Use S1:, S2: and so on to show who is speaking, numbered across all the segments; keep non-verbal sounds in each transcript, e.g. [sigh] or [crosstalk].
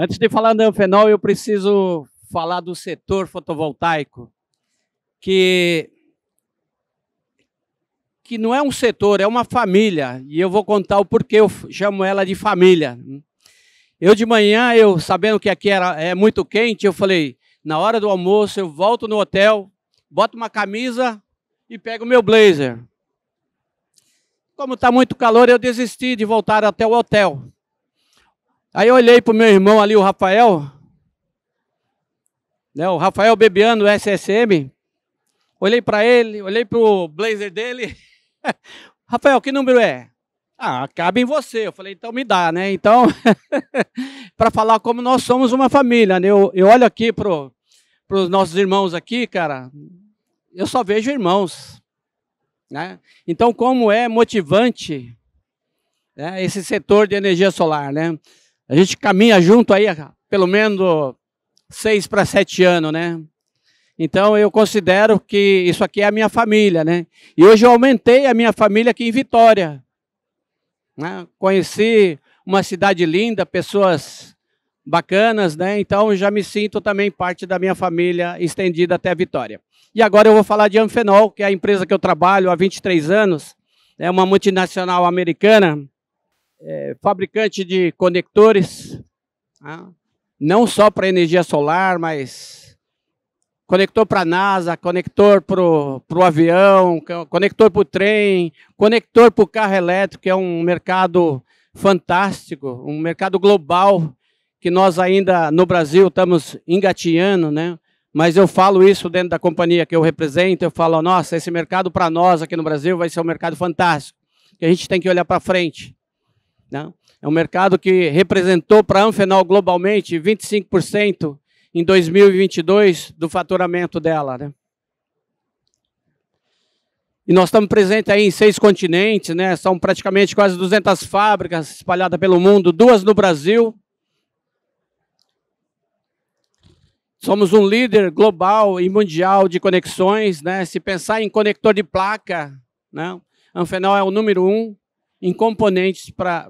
S1: Antes de falar do Anfenol, eu preciso falar do setor fotovoltaico, que que não é um setor, é uma família, e eu vou contar o porquê eu chamo ela de família. Eu de manhã, eu sabendo que aqui era é muito quente, eu falei, na hora do almoço eu volto no hotel, boto uma camisa e pego o meu blazer. Como está muito calor, eu desisti de voltar até o hotel. Aí eu olhei para o meu irmão ali, o Rafael, né, o Rafael Bebiano, SSM. Olhei para ele, olhei para o blazer dele. [laughs] Rafael, que número é? Ah, cabe em você. Eu falei, então me dá, né? Então, [laughs] para falar como nós somos uma família, né? Eu, eu olho aqui para os nossos irmãos aqui, cara, eu só vejo irmãos, né? Então, como é motivante né, esse setor de energia solar, né? A gente caminha junto aí há pelo menos seis para sete anos, né? Então eu considero que isso aqui é a minha família, né? E hoje eu aumentei a minha família aqui em Vitória. Né? Conheci uma cidade linda, pessoas bacanas, né? Então já me sinto também parte da minha família estendida até a Vitória. E agora eu vou falar de Amfenol, que é a empresa que eu trabalho há 23 anos, é uma multinacional americana é, fabricante de conectores, né? não só para energia solar, mas conector para a NASA, conector para o avião, conector para o trem, conector para o carro elétrico, é um mercado fantástico, um mercado global que nós ainda no Brasil estamos engatinhando, né? Mas eu falo isso dentro da companhia que eu represento, eu falo, nossa, esse mercado para nós aqui no Brasil vai ser um mercado fantástico, que a gente tem que olhar para frente. Né? É um mercado que representou para a Anfenol globalmente 25% em 2022 do faturamento dela. Né? E nós estamos presentes aí em seis continentes, né? são praticamente quase 200 fábricas espalhadas pelo mundo, duas no Brasil. Somos um líder global e mundial de conexões. Né? Se pensar em conector de placa, né? Anfenol é o número um em componentes para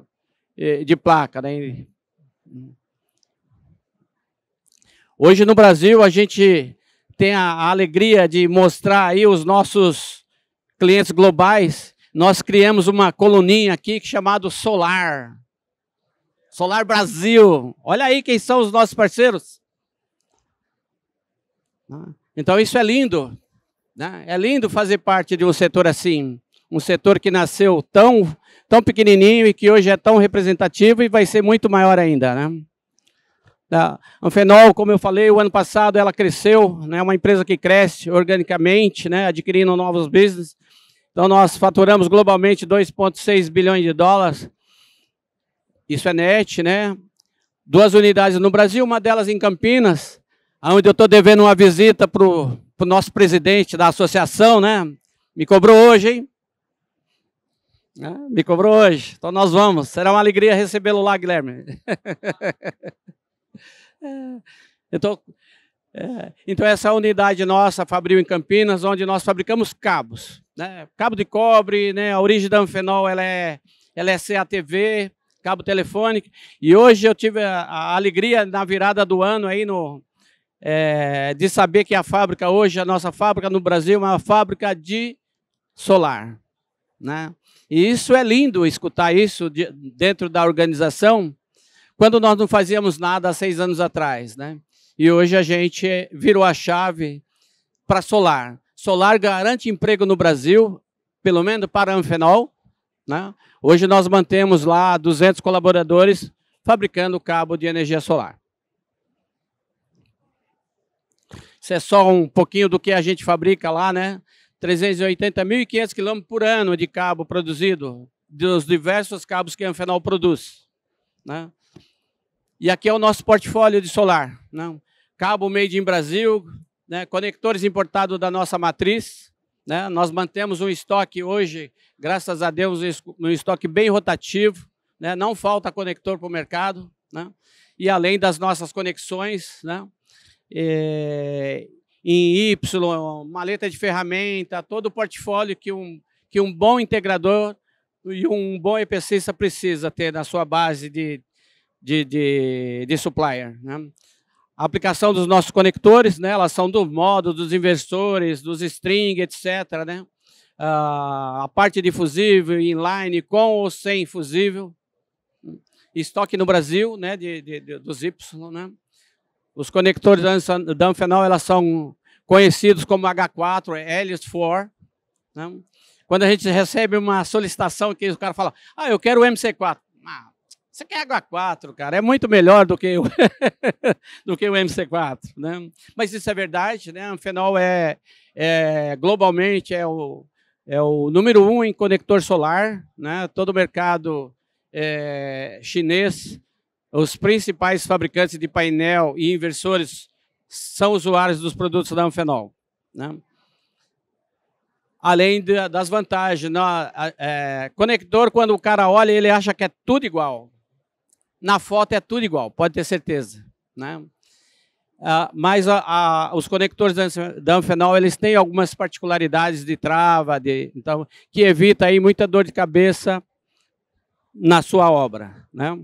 S1: de placa. Né? Hoje no Brasil a gente tem a alegria de mostrar aí os nossos clientes globais. Nós criamos uma coluninha aqui chamada Solar. Solar Brasil. Olha aí quem são os nossos parceiros. Então isso é lindo. Né? É lindo fazer parte de um setor assim. Um setor que nasceu tão tão pequenininho e que hoje é tão representativo e vai ser muito maior ainda, né? A Anfenol, como eu falei, o ano passado ela cresceu, é né, uma empresa que cresce organicamente, né, adquirindo novos business. Então nós faturamos globalmente 2,6 bilhões de dólares. Isso é net, né? Duas unidades no Brasil, uma delas em Campinas, onde eu estou devendo uma visita para o nosso presidente da associação, né? Me cobrou hoje, hein? Né? Me cobrou hoje. Então nós vamos. Será uma alegria recebê-lo lá, Guilherme. [laughs] É. então, é, então, essa unidade nossa, Fabril em Campinas, onde nós fabricamos cabos. Né? Cabo de cobre, né? a origem da Anfenol ela é, ela é CATV, cabo telefônico. E hoje eu tive a, a alegria, na virada do ano, aí no, é, de saber que a fábrica hoje, a nossa fábrica no Brasil, é uma fábrica de solar. Né? E isso é lindo escutar isso de, dentro da organização, quando nós não fazíamos nada há seis anos atrás, né? E hoje a gente virou a chave para solar. Solar garante emprego no Brasil, pelo menos para Anfenol. Né? Hoje nós mantemos lá 200 colaboradores fabricando cabo de energia solar. Isso é só um pouquinho do que a gente fabrica lá, né? 380.500 km por ano de cabo produzido, dos diversos cabos que a Anfenol produz. Né? E aqui é o nosso portfólio de solar. Né? Cabo made in Brasil, né? conectores importados da nossa matriz. Né? Nós mantemos um estoque hoje, graças a Deus, um estoque bem rotativo. Né? Não falta conector para o mercado. Né? E além das nossas conexões, né? Eh, em Y, maleta de ferramenta, todo o portfólio que um, que um bom integrador e um bom EPCista precisa ter na sua base de, de, de, de supplier. Né? A aplicação dos nossos conectores, né? elas são do modo, dos investidores, dos string, etc. Né? Uh, a parte de fusível, inline, com ou sem fusível. Estoque no Brasil, né? de, de, de dos Y. Né? Os conectores da Anfenol, elas são conhecidos como H4, Helios 4 Né? Quando a gente recebe uma solicitação que o cara fala, ah, eu quero o MC4. Ah, você quer H4, cara, é muito melhor do que o, [laughs] do que o MC4. Né? Mas isso é verdade, né? O fenol é, é globalmente é o, é o número um em conector solar. Né? Todo o mercado é, chinês, os principais fabricantes de painel e inversores são usuários dos produtos da Anfenol. Né? Além de, das vantagens, na, né? é, conector, quando o cara olha, ele acha que é tudo igual. Na foto é tudo igual, pode ter certeza. Né? Ah, mas a, a, os conectores da Anfenol, eles têm algumas particularidades de trava, de, então, que evita aí muita dor de cabeça na sua obra. Né?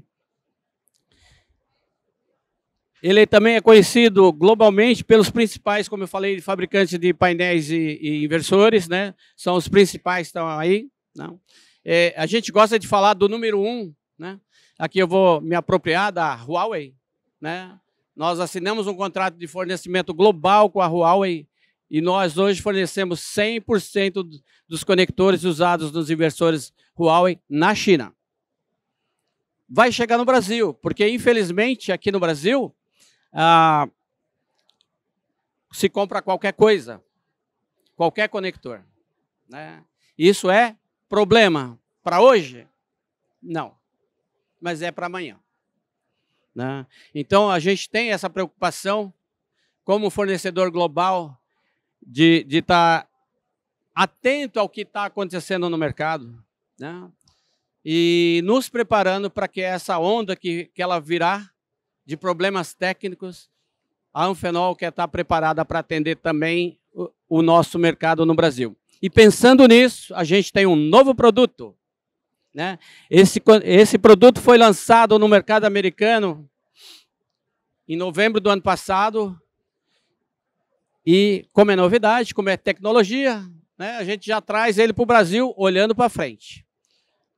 S1: Ele também é conhecido globalmente pelos principais, como eu falei, fabricantes de painéis e, e inversores, né? São os principais que estão aí. Não. Né? É, a gente gosta de falar do número um, né? Aqui eu vou me apropriar da Huawei, né? Nós assinamos um contrato de fornecimento global com a Huawei e nós hoje fornecemos 100% dos conectores usados nos inversores Huawei na China. Vai chegar no Brasil, porque infelizmente aqui no Brasil ah, se compra qualquer coisa, qualquer conector. Né? Isso é problema para hoje? Não, mas é para amanhã. Né? Então a gente tem essa preocupação como fornecedor global de estar tá atento ao que está acontecendo no mercado né? e nos preparando para que essa onda que, que ela virá de problemas técnicos, a Anfenol quer estar preparada para atender também o, o nosso mercado no Brasil. E pensando nisso, a gente tem um novo produto. Né? Esse, esse produto foi lançado no mercado americano em novembro do ano passado. E como é novidade, como é tecnologia, né, a gente já traz ele para o Brasil olhando para frente.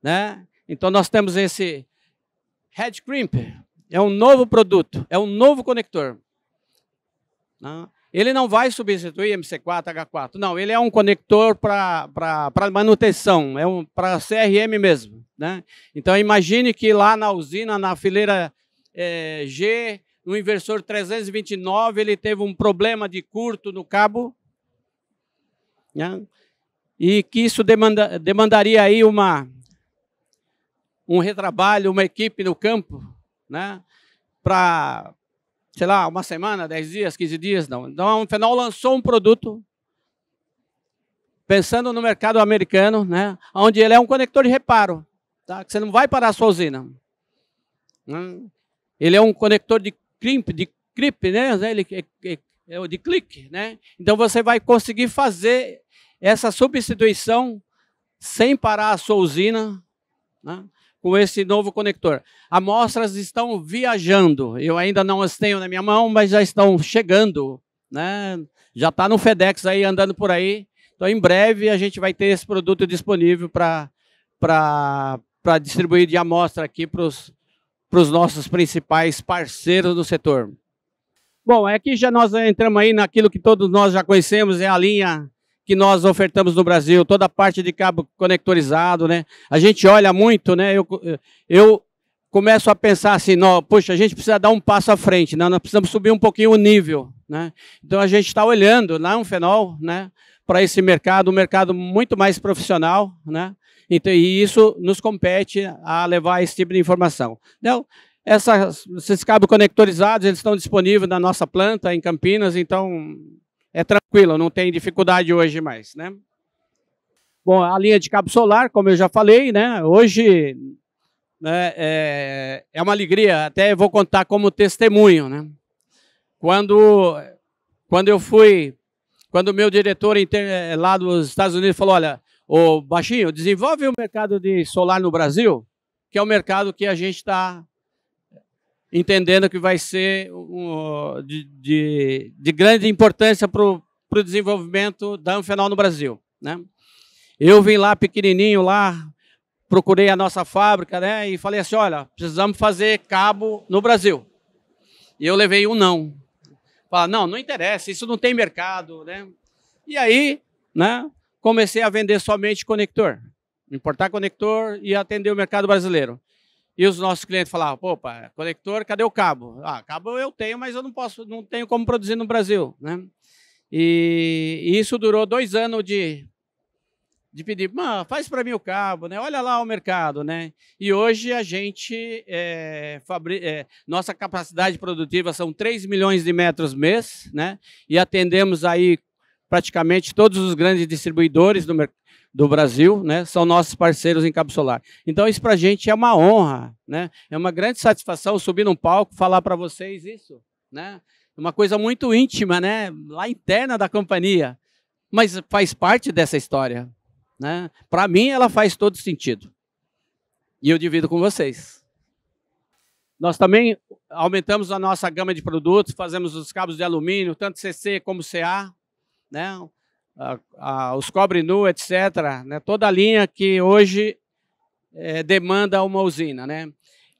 S1: Né? Então nós temos esse head crimper. É um novo produto, é um novo conector. Né? Ele não vai substituir MC4, H4. Não, ele é um conector para manutenção, é um, para CRM mesmo. Né? Então, imagine que lá na usina, na fileira é, G, no inversor 329, ele teve um problema de curto no cabo. Né? E que isso demanda, demandaria aí uma, um retrabalho, uma equipe no campo né? Para, sei lá, uma semana, 10 dias, 15 dias, não. Então, a Fenol lançou um produto pensando no mercado americano, né? Onde ele é um conector de reparo, tá? Que você não vai parar a sua usina. Né? Ele é um conector de crimp, de clip né? Ele é, é de clique, né? Então você vai conseguir fazer essa substituição sem parar a sua usina, né? com esse novo conector. Amostras estão viajando. Eu ainda não as tenho na minha mão, mas já estão chegando. Né? Já está no FedEx aí andando por aí. Então, em breve, a gente vai ter esse produto disponível para distribuir de amostra aqui para os nossos principais parceiros do setor. Bom, aqui é já nós entramos aí naquilo que todos nós já conhecemos, é a linha que nós ofertamos no Brasil, toda a parte de cabo conectorizado, né? A gente olha muito, né? Eu, eu começo a pensar assim, não, poxa, a gente precisa dar um passo à frente, né? nós precisamos subir um pouquinho o nível. Né? Então a gente está olhando lá um fenol né? para esse mercado, um mercado muito mais profissional, né? Então, e isso nos compete a levar esse tipo de informação. Então, essas, esses cabos conectorizados, eles estão disponíveis na nossa planta em Campinas, então é tranquilo, não tem dificuldade hoje mais, né? Bom, a linha de cabo solar, como eu já falei, né? Hoje né, é, é uma alegria, até vou contar como testemunho, né? Quando, quando eu fui, quando o meu diretor eh, lá dos Estados Unidos falou, olha, o Baixinho, desenvolve o mercado de solar no Brasil, que é o mercado que a gente está entendendo que vai ser um, de, de, de, grande importância para o desenvolvimento da Anfenal no Brasil. Né? Eu vim lá pequenininho, lá procurei a nossa fábrica né, e falei assim, olha, precisamos fazer cabo no Brasil. E eu levei um não. Falei, não, não interessa, isso não tem mercado. Né? E aí né, comecei a vender somente conector. Importar conector e atender o mercado brasileiro. E os nossos clientes falavam, opa, conector, cadê o cabo? Ah, cabo eu tenho, mas eu não posso, não tenho como produzir no Brasil, né? E, e isso durou dois anos de, de pedir, mano, faz para mim o cabo, né? Olha lá o mercado, né? E hoje a gente, é, é, nossa capacidade produtiva são 3 milhões de metros mês, né? E atendemos aí praticamente todos os grandes distribuidores do, mercado do Brasil, né, são nossos parceiros em Cabo Solar. Então isso para a gente é uma honra, né, é uma grande satisfação subir num palco falar para vocês isso, né, uma coisa muito íntima, né, lá interna da companhia, mas faz parte dessa história, né. Para mim ela faz todo sentido e eu divido com vocês. Nós também aumentamos a nossa gama de produtos, fazemos os cabos de alumínio, tanto CC como CA, né? a, a, os cobre nu, etc. Né? Toda a linha que hoje é, demanda uma usina. Né?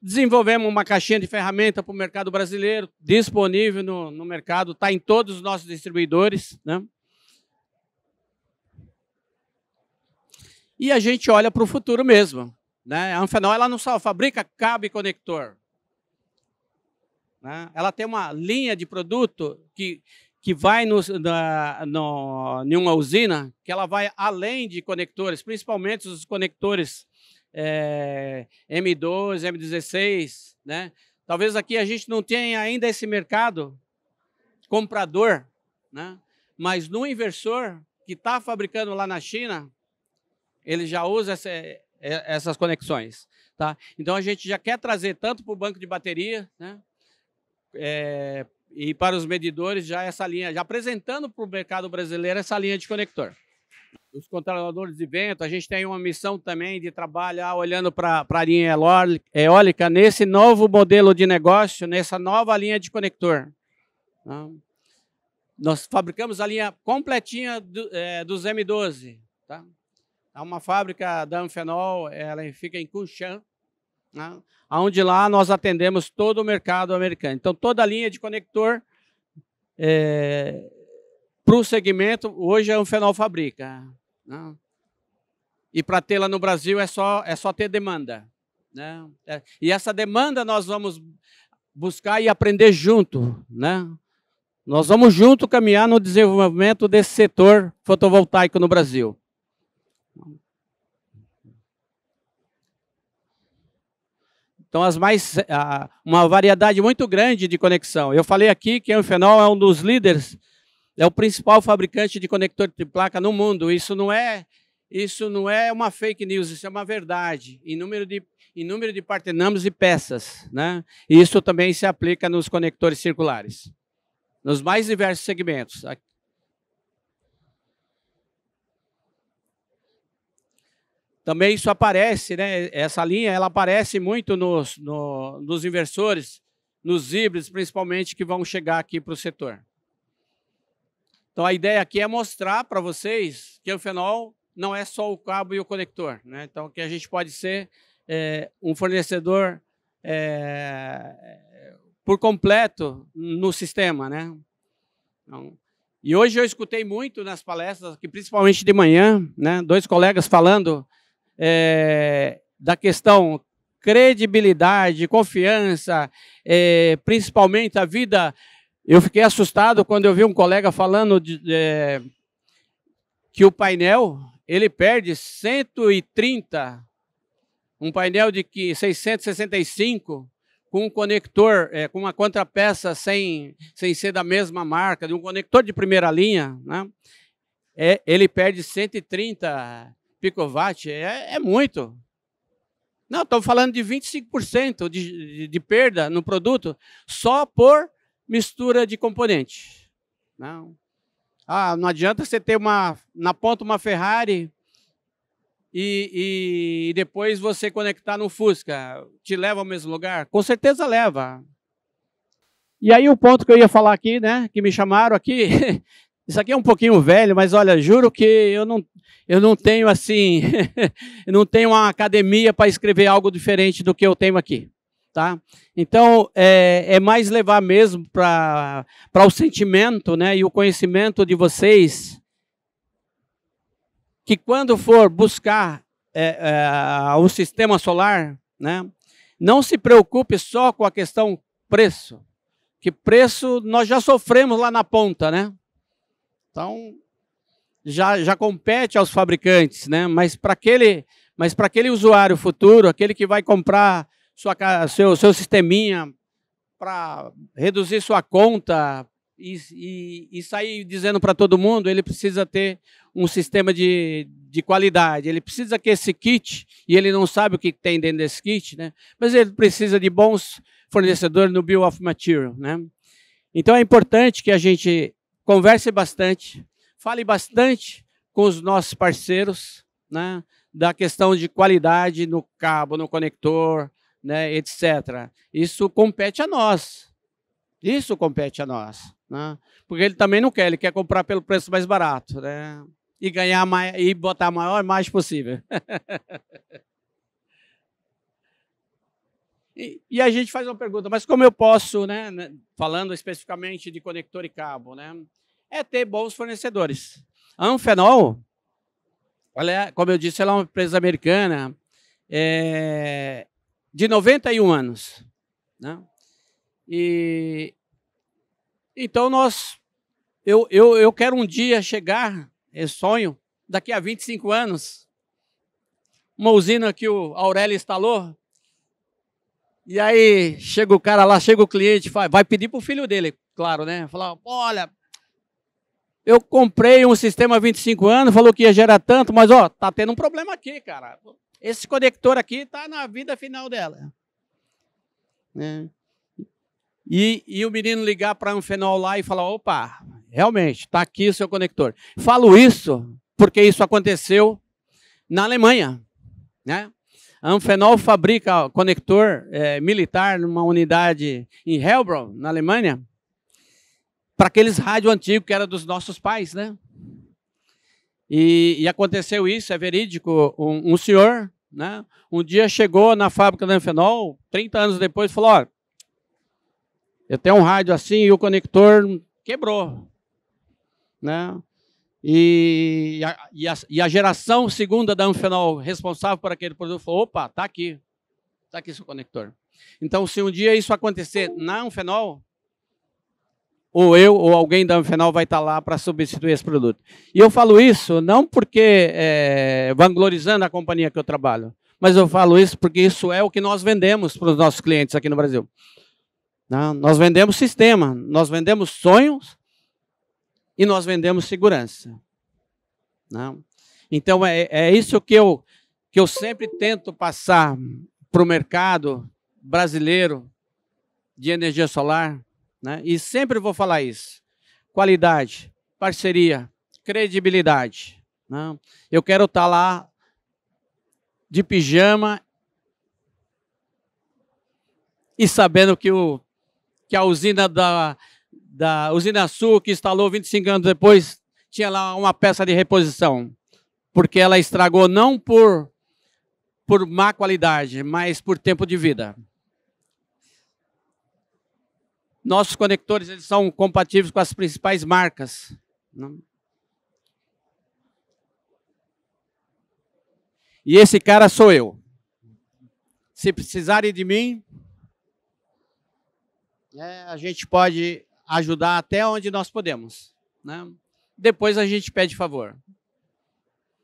S1: Desenvolvemos uma caixinha de ferramenta para o mercado brasileiro, disponível no, no mercado, está em todos os nossos distribuidores. Né? E a gente olha para o futuro mesmo. Né? A Anfenol ela não só fabrica cabo e conector. Né? Ela tem uma linha de produto que que vai no, na, no, em uma usina, que ela vai além de conectores, principalmente os conectores é, M2, M16, né? Talvez aqui a gente não tenha ainda esse mercado comprador, né? Mas no inversor que está fabricando lá na China, ele já usa essa, é, é, essas conexões, tá? Então a gente já quer trazer tanto para o banco de bateria, né? É, e para os medidores já essa linha, já apresentando para o mercado brasileiro essa linha de conector. Os controladores de vento, a gente tem uma missão também de trabalhar olhando para a linha eólica nesse novo modelo de negócio, nessa nova linha de conector. Né? Nós fabricamos a linha completinha é, dos M12. Tá? É uma fábrica da Anfenol, ela fica em Kunshan, né? onde lá nós atendemos todo o mercado americano. Então, toda a linha de conector é, para o segmento, hoje é um Fenol Fabrica. Né? E para tê-la no Brasil é só, é só ter demanda. Né? É, e essa demanda nós vamos buscar e aprender junto. Né? Nós vamos junto caminhar no desenvolvimento desse setor fotovoltaico no Brasil. Então, as mais, uma variedade muito grande de conexão. Eu falei aqui que o Enfenol é um dos líderes, é o principal fabricante de conector de placa no mundo. Isso não é, isso não é uma fake news, isso é uma verdade. Em número de, em número de partenames e peças. Né? Isso também se aplica nos conectores circulares, nos mais diversos segmentos. Também isso aparece, né? Essa linha ela aparece muito nos, no, nos inversores nos híbridos, principalmente, que vão chegar aqui para o setor. Então a ideia aqui é mostrar para vocês que o fenol não é só o cabo e o conector, né? Então que a gente pode ser é, um fornecedor é, por completo no sistema, né? Então, e hoje eu escutei muito nas palestras, que principalmente de manhã, né? Dois colegas falando é, da questão credibilidade, confiança, é, principalmente a vida. Eu fiquei assustado quando eu vi um colega falando de, é, que o painel ele perde 130, um painel de que 665 com um conector, é, com uma contrapeça sem, sem ser da mesma marca, de um conector de primeira linha, né? É, ele perde 130 picowatt é, é muito. Não, estou falando de 25% de, de, perda no produto só por mistura de componente. Não. Ah, não adianta você ter uma, na ponta uma Ferrari e, e depois você conectar no Fusca. Te leva ao mesmo lugar? Com certeza leva. E aí o ponto que eu ia falar aqui, né, que me chamaram aqui, [laughs] Isso aqui é um pouquinho velho, mas olha, juro que eu não, eu não tenho assim, eu [laughs] não tenho uma academia para escrever algo diferente do que eu tenho aqui. Tá? Então, é, é mais levar mesmo para o sentimento né, e o conhecimento de vocês, que quando for buscar é, é, o sistema solar, né, não se preocupe só com a questão preço, que preço nós já sofremos lá na ponta, né? Então, já, já compete aos fabricantes, né? Mas para aquele, mas para aquele usuário futuro, aquele que vai comprar sua, seu, seu sisteminha para reduzir sua conta e, e, e sair dizendo para todo mundo, ele precisa ter um sistema de, de qualidade. Ele precisa que esse kit, e ele não sabe o que tem dentro desse kit, né? mas ele precisa de bons fornecedores no Bill of Material. Né? Então é importante que a gente Converse bastante, fale bastante com os nossos parceiros, né? Da questão de qualidade no cabo, no conector, né, etc. Isso compete a nós. Isso compete a nós, né? Porque ele também não quer, ele quer comprar pelo preço mais barato, né? E ganhar mais, e botar a maior margem possível. [laughs] E, a gente faz uma pergunta, mas como eu posso, né, né, falando especificamente de conector e cabo, né, é ter bons fornecedores. A Anfenol, olha, é, como eu disse, ela é uma empresa americana é, de 91 anos. Né? E, então, nós, eu, eu, eu quero um dia chegar, é sonho, daqui a 25 anos, uma usina que o Aurélio instalou, e aí chega o cara lá, chega o cliente, vai pedir pro filho dele, claro, né? Falar, olha, eu comprei um sistema há 25 anos, falou que ia gerar tanto, mas ó, tá tendo um problema aqui, cara. Esse conector aqui tá na vida final dela. Né? E, e o menino ligar para um fenol lá e falar, opa, realmente, tá aqui o seu conector. Falo isso porque isso aconteceu na Alemanha, né? A Anfenol fabrica conector é, militar numa unidade em Heilbronn, na Alemanha, para aqueles rádio antigo que era dos nossos pais, né? E, e aconteceu isso, é verídico. Um, um, senhor, né? Um dia chegou na fábrica da Anfenol, 30 anos depois, falou: eu tenho um rádio assim e o conector quebrou, né? E a, e, a, e a, geração segunda da Amphenol responsável por aquele produto falou: opa, tá aqui, tá aqui seu conector. Então, se um dia isso acontecer na Amphenol, ou eu ou alguém da Amphenol vai estar tá lá para substituir esse produto. E eu falo isso não porque é, vanglorizando a companhia que eu trabalho, mas eu falo isso porque isso é o que nós vendemos para os nossos clientes aqui no Brasil. Não, nós vendemos sistema, nós vendemos sonhos e nós vendemos segurança. Não? Né? Então, é, é isso que eu, que eu sempre tento passar para o mercado brasileiro de energia solar, né? e sempre vou falar isso: qualidade, parceria, credibilidade. Não? Né? Eu quero estar tá lá de pijama e sabendo que, o, que a usina da, da usina Sul, que instalou 25 anos depois, tinha lá uma peça de reposição, porque ela estragou não por, por má qualidade, mas por tempo de vida. Nossos conectores eles são compatíveis com as principais marcas. E esse cara sou eu. Se precisarem de mim, é, a gente pode ajudar até onde nós podemos. Né? Depois a gente pede favor.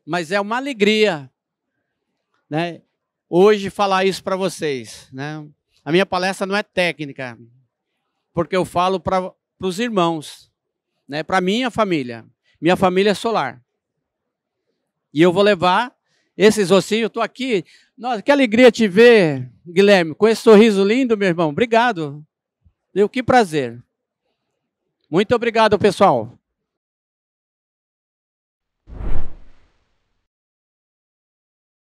S1: Mas é uma alegria né? hoje falar isso para vocês. Né? A minha palestra não é técnica, porque eu falo para os irmãos, né? para minha família. Minha família é solar. E eu vou levar esses ossinhos, estou aqui. Nossa, que alegria te ver, Guilherme, com esse sorriso lindo, meu irmão. Obrigado. Deu que prazer. Muito obrigado, pessoal.